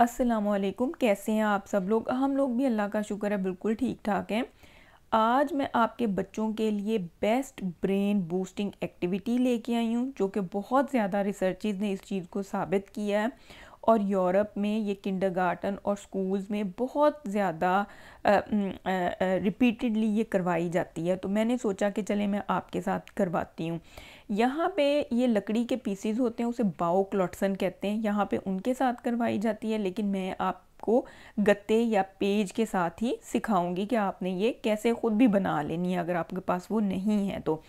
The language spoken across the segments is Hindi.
असलकुम कैसे हैं आप सब लोग हम लोग भी अल्लाह का शुक्र है बिल्कुल ठीक ठाक हैं आज मैं आपके बच्चों के लिए बेस्ट ब्रेन बूस्टिंग एक्टिविटी लेके आई हूँ जो कि बहुत ज़्यादा रिसर्चेज ने इस चीज़ को साबित किया है और यूरोप में ये किंडरगार्टन और स्कूल्स में बहुत ज़्यादा रिपीटेडली ये करवाई जाती है तो मैंने सोचा कि चले मैं आपके साथ करवाती हूँ यहाँ पे ये लकड़ी के पीसीज होते हैं उसे बाओ क्लॉटसन कहते हैं यहाँ पे उनके साथ करवाई जाती है लेकिन मैं आपको गत्ते या पेज के साथ ही सिखाऊंगी कि आपने ये कैसे ख़ुद भी बना लेनी है अगर आपके पास वो नहीं है तो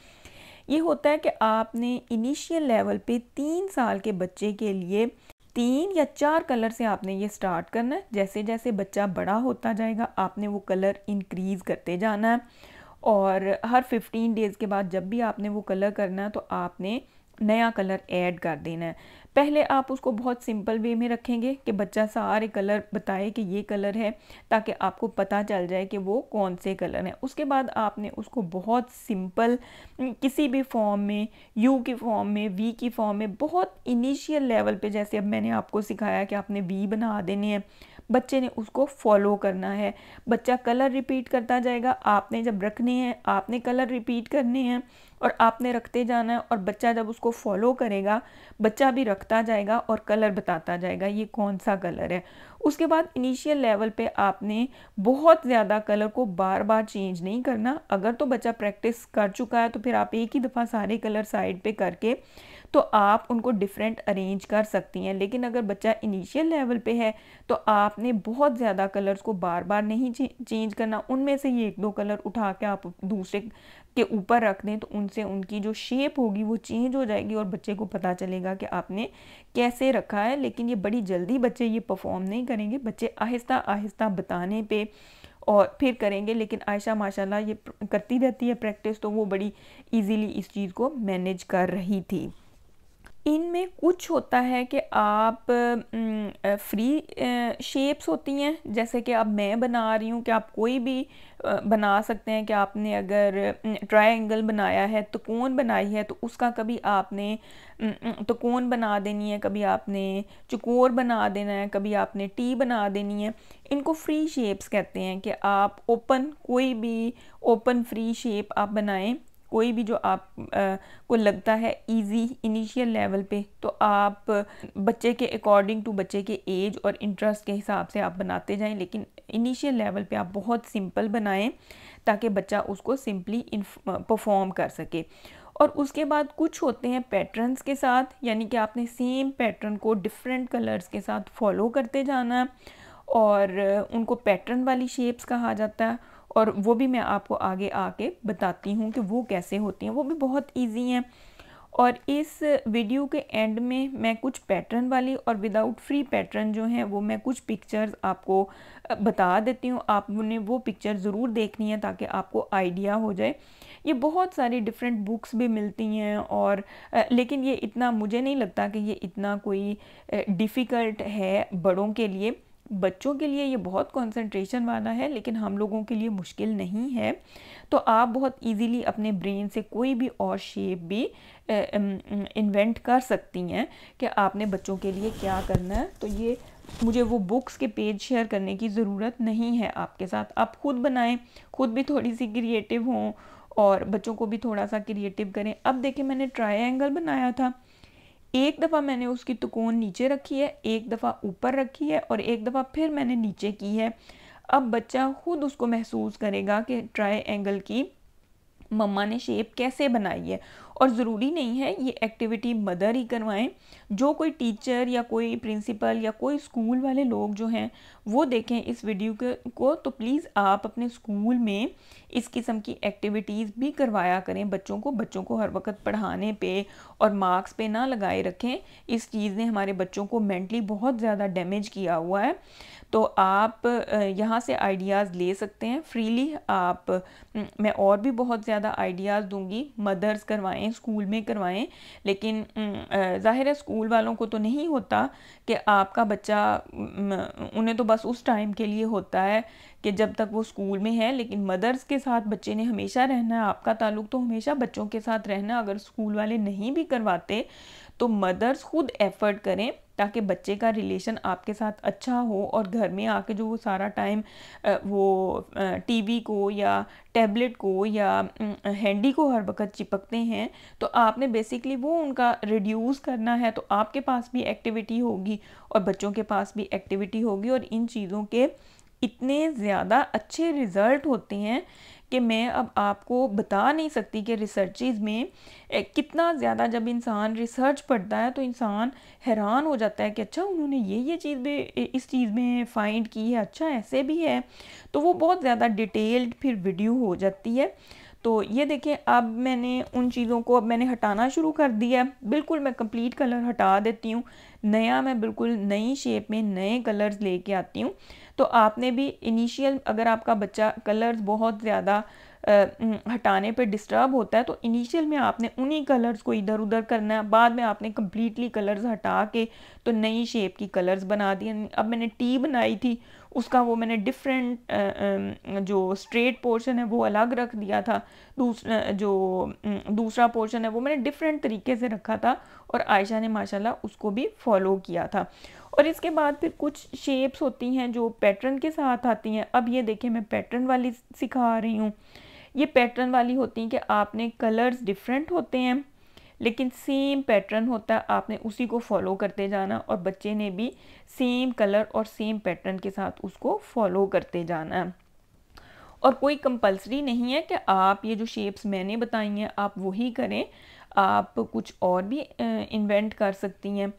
ये होता है कि आपने इनिशियल लेवल पे तीन साल के बच्चे के लिए तीन या चार कलर से आपने ये स्टार्ट करना है जैसे जैसे बच्चा बड़ा होता जाएगा आपने वो कलर इंक्रीज़ करते जाना है और हर 15 डेज़ के बाद जब भी आपने वो कलर करना है तो आपने नया कलर ऐड कर देना है पहले आप उसको बहुत सिंपल वे में रखेंगे कि बच्चा सारे कलर बताए कि ये कलर है ताकि आपको पता चल जाए कि वो कौन से कलर हैं उसके बाद आपने उसको बहुत सिंपल किसी भी फॉर्म में यू की फॉर्म में वी की फॉर्म में बहुत इनिशियल लेवल पे जैसे अब मैंने आपको सिखाया कि आपने वी बना देने हैं बच्चे ने उसको फॉलो करना है बच्चा कलर रिपीट करता जाएगा आपने जब रखने हैं आपने कलर रिपीट करने हैं और आपने रखते जाना है और बच्चा जब उसको फॉलो करेगा बच्चा भी रखता जाएगा और कलर बताता जाएगा ये कौन सा कलर है उसके बाद इनिशियल लेवल पे आपने बहुत ज़्यादा कलर को बार बार चेंज नहीं करना अगर तो बच्चा प्रैक्टिस कर चुका है तो फिर आप एक ही दफ़ा सारे कलर साइड पे करके तो आप उनको डिफरेंट अरेंज कर सकती हैं लेकिन अगर बच्चा इनिशियल लेवल पे है तो आपने बहुत ज़्यादा कलर्स को बार बार नहीं चेंज करना उनमें से ही एक दो कलर उठा के आप दूसरे के ऊपर रख दें तो उनसे उनकी जो शेप होगी वो चेंज हो जाएगी और बच्चे को पता चलेगा कि आपने कैसे रखा है लेकिन ये बड़ी जल्दी बच्चे ये परफॉर्म नहीं करेंगे बच्चे आहिस्ता आहिस्ता बताने पे और फिर करेंगे लेकिन आयशा माशाल्लाह ये करती रहती है प्रैक्टिस तो वो बड़ी इजीली इस चीज़ को मैनेज कर रही थी इनमें कुछ होता है कि आप फ्री शेप्स होती हैं जैसे कि अब मैं बना रही हूँ कि आप कोई भी बना सकते हैं कि आपने अगर ट्रायंगल बनाया है तो कौन बनाई है तो उसका कभी आपने तो कौन बना देनी है कभी आपने चकोर बना देना है कभी आपने टी बना देनी है इनको फ्री शेप्स कहते हैं कि आप ओपन कोई भी ओपन फ्री शेप आप बनाएं कोई भी जो आप आ, को लगता है इजी इनिशियल लेवल पे तो आप बच्चे के अकॉर्डिंग टू बच्चे के एज और इंटरेस्ट के हिसाब से आप बनाते जाएं लेकिन इनिशियल लेवल पे आप बहुत सिंपल बनाएं ताकि बच्चा उसको सिंपली परफॉर्म कर सके और उसके बाद कुछ होते हैं पैटर्न्स के साथ यानी कि आपने सेम पैटर्न को डिफरेंट कलर्स के साथ फॉलो करते जाना और उनको पैटर्न वाली शेप्स कहा जाता है और वो भी मैं आपको आगे आके बताती हूँ कि वो कैसे होती हैं वो भी बहुत ईजी हैं और इस वीडियो के एंड में मैं कुछ पैटर्न वाली और विदाउट फ्री पैटर्न जो हैं वो मैं कुछ पिक्चर्स आपको बता देती हूँ आप उन्हें वो पिक्चर ज़रूर देखनी है ताकि आपको आइडिया हो जाए ये बहुत सारी डिफरेंट बुक्स भी मिलती हैं और लेकिन ये इतना मुझे नहीं लगता कि ये इतना कोई डिफ़िकल्ट है बड़ों के लिए बच्चों के लिए ये बहुत कंसंट्रेशन वाला है लेकिन हम लोगों के लिए मुश्किल नहीं है तो आप बहुत इजीली अपने ब्रेन से कोई भी और शेप भी इन्वेंट कर सकती हैं कि आपने बच्चों के लिए क्या करना है तो ये मुझे वो बुक्स के पेज शेयर करने की ज़रूरत नहीं है आपके साथ आप खुद बनाएं खुद भी थोड़ी सी क्रिएटिव हों और बच्चों को भी थोड़ा सा क्रिएटिव करें अब देखें मैंने ट्राई बनाया था एक दफ़ा मैंने उसकी तुकोन नीचे रखी है एक दफ़ा ऊपर रखी है और एक दफ़ा फिर मैंने नीचे की है अब बच्चा खुद उसको महसूस करेगा कि ट्राई एंगल की मम्मा ने शेप कैसे बनाई है और ज़रूरी नहीं है ये एक्टिविटी मदर ही करवाएं जो कोई टीचर या कोई प्रिंसिपल या कोई स्कूल वाले लोग जो हैं वो देखें इस वीडियो को तो प्लीज़ आप अपने स्कूल में इस किस्म की एक्टिविटीज़ भी करवाया करें बच्चों को बच्चों को हर वक्त पढ़ाने पे और मार्क्स पे ना लगाए रखें इस चीज़ ने हमारे बच्चों को मेंटली बहुत ज़्यादा डैमेज किया हुआ है तो आप यहाँ से आइडियाज़ ले सकते हैं फ्रीली आप मैं और भी बहुत ज़्यादा आइडियाज़ दूँगी मदर्स करवाएँ करवाएं स्कूल में करवाएं लेकिन ज़ाहिर है स्कूल वालों को तो नहीं होता कि आपका बच्चा उन्हें तो बस उस टाइम के लिए होता है कि जब तक वो स्कूल में है लेकिन मदर्स के साथ बच्चे ने हमेशा रहना है आपका ताल्लुक तो हमेशा बच्चों के साथ रहना अगर स्कूल वाले नहीं भी करवाते तो मदर्स खुद एफ़र्ट करें ताकि बच्चे का रिलेशन आपके साथ अच्छा हो और घर में आके जो वो सारा टाइम वो टीवी को या टैबलेट को या हैंडी को हर वक्त चिपकते हैं तो आपने बेसिकली वो उनका रिड्यूस करना है तो आपके पास भी एक्टिविटी होगी और बच्चों के पास भी एक्टिविटी होगी और इन चीज़ों के इतने ज़्यादा अच्छे रिज़ल्ट होते हैं कि मैं अब आपको बता नहीं सकती कि रिसर्चेज में कितना ज़्यादा जब इंसान रिसर्च पढ़ता है तो इंसान हैरान हो जाता है कि अच्छा उन्होंने ये ये चीज़ भी इस चीज़ में फाइंड की है अच्छा ऐसे भी है तो वो बहुत ज़्यादा डिटेल्ड फिर वीडियो हो जाती है तो ये देखें अब मैंने उन चीज़ों को अब मैंने हटाना शुरू कर दिया है बिल्कुल मैं कंप्लीट कलर हटा देती हूँ नया मैं बिल्कुल नई शेप में नए कलर्स लेके आती हूँ तो आपने भी इनिशियल अगर आपका बच्चा कलर्स बहुत ज़्यादा हटाने पे डिस्टर्ब होता है तो इनिशियल में आपने उन्हीं कलर्स को इधर उधर करना है बाद में आपने कम्प्लीटली कलर्स हटा के तो नई शेप की कलर्स बना दिए अब मैंने टी बनाई थी उसका वो मैंने डिफरेंट जो स्ट्रेट पोर्शन है वो अलग रख दिया था दूसरा जो दूसरा पोर्शन है वो मैंने डिफरेंट तरीके से रखा था और आयशा ने माशाल्लाह उसको भी फॉलो किया था और इसके बाद फिर कुछ शेप्स होती हैं जो पैटर्न के साथ आती हैं अब ये देखिए मैं पैटर्न वाली सिखा रही हूँ ये पैटर्न वाली होती हैं कि आपने कलर्स डिफरेंट होते हैं लेकिन सेम पैटर्न होता है आपने उसी को फॉलो करते जाना और बच्चे ने भी सेम कलर और सेम पैटर्न के साथ उसको फॉलो करते जाना है और कोई कंपलसरी नहीं है कि आप ये जो शेप्स मैंने बताई हैं आप वही करें आप कुछ और भी इन्वेंट कर सकती हैं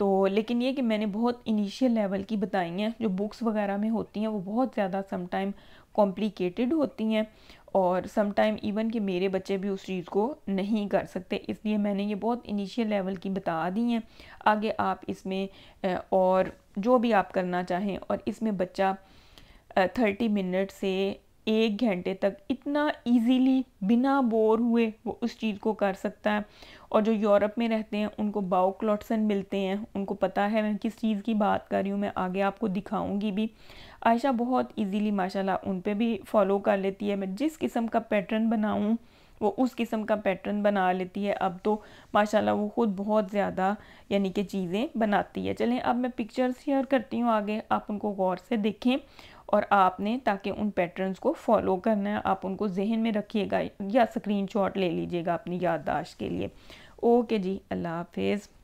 तो लेकिन ये कि मैंने बहुत इनिशियल लेवल की बताई हैं जो बुक्स वगैरह में होती हैं वो बहुत ज़्यादा समटाइम कॉम्प्लिकेटेड होती हैं और समटाइम इवन कि मेरे बच्चे भी उस चीज़ को नहीं कर सकते इसलिए मैंने ये बहुत इनिशियल लेवल की बता दी हैं आगे आप इसमें और जो भी आप करना चाहें और इसमें बच्चा थर्टी मिनट से एक घंटे तक इतना इजीली बिना बोर हुए वो उस चीज़ को कर सकता है और जो यूरोप में रहते हैं उनको बाओ क्लॉटसन मिलते हैं उनको पता है मैं किस चीज़ की बात कर रही हूँ मैं आगे आपको दिखाऊंगी भी आयशा बहुत इजीली माशाल्लाह उन पर भी फॉलो कर लेती है मैं जिस किस्म का पैटर्न बनाऊँ वो उस किस्म का पैटर्न बना लेती है अब तो माशाल्लाह वो ख़ुद बहुत ज़्यादा यानी कि चीज़ें बनाती है चलें अब मैं पिक्चर्स शेयर करती हूँ आगे आप उनको गौर से देखें और आपने ताकि उन पैटर्न्स को फॉलो करना है आप उनको जहन में रखिएगा या स्क्रीनशॉट ले लीजिएगा अपनी याददाश्त के लिए ओके जी अल्लाह हाफिज़